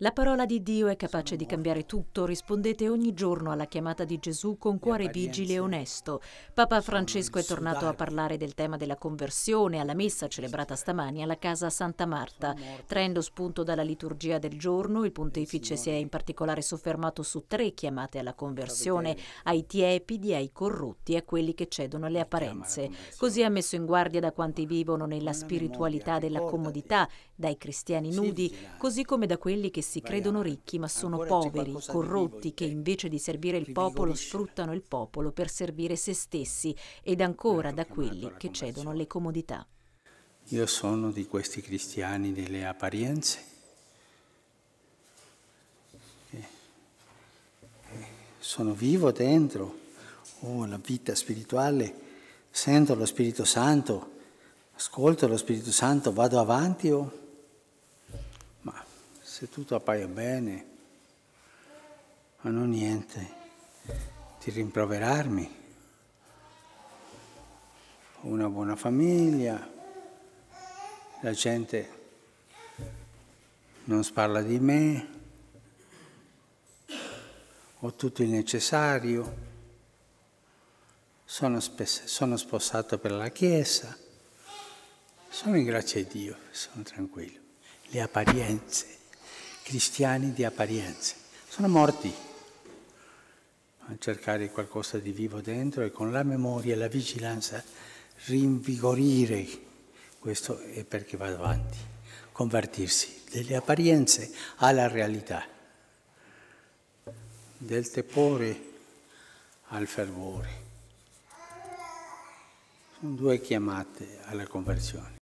La parola di Dio è capace di cambiare tutto, rispondete ogni giorno alla chiamata di Gesù con cuore vigile e onesto. Papa Francesco è tornato a parlare del tema della conversione alla messa celebrata stamani alla casa Santa Marta. Traendo spunto dalla liturgia del giorno, il pontefice si è in particolare soffermato su tre chiamate alla conversione, ai tiepidi, ai corrotti e a quelli che cedono alle apparenze. Così ha messo in guardia da quanti vivono nella spiritualità della comodità, dai cristiani nudi, così come da quelli che stessi credono ricchi ma sono poveri, corrotti che invece di servire il popolo sfruttano il popolo per servire se stessi ed ancora da quelli che cedono alle comodità. Io sono di questi cristiani delle apparenze. Sono vivo dentro, ho oh, la vita spirituale, sento lo Spirito Santo, ascolto lo Spirito Santo, vado avanti. Oh se tutto appaia bene, ma non niente di rimproverarmi. Ho una buona famiglia, la gente non sparla di me, ho tutto il necessario, sono, spes- sono sposato per la Chiesa, sono in grazia di Dio, sono tranquillo. Le apparenze cristiani di apparenze. Sono morti a cercare qualcosa di vivo dentro e con la memoria e la vigilanza rinvigorire questo è perché va avanti, convertirsi dalle apparenze alla realtà, del tepore al fervore. Sono due chiamate alla conversione.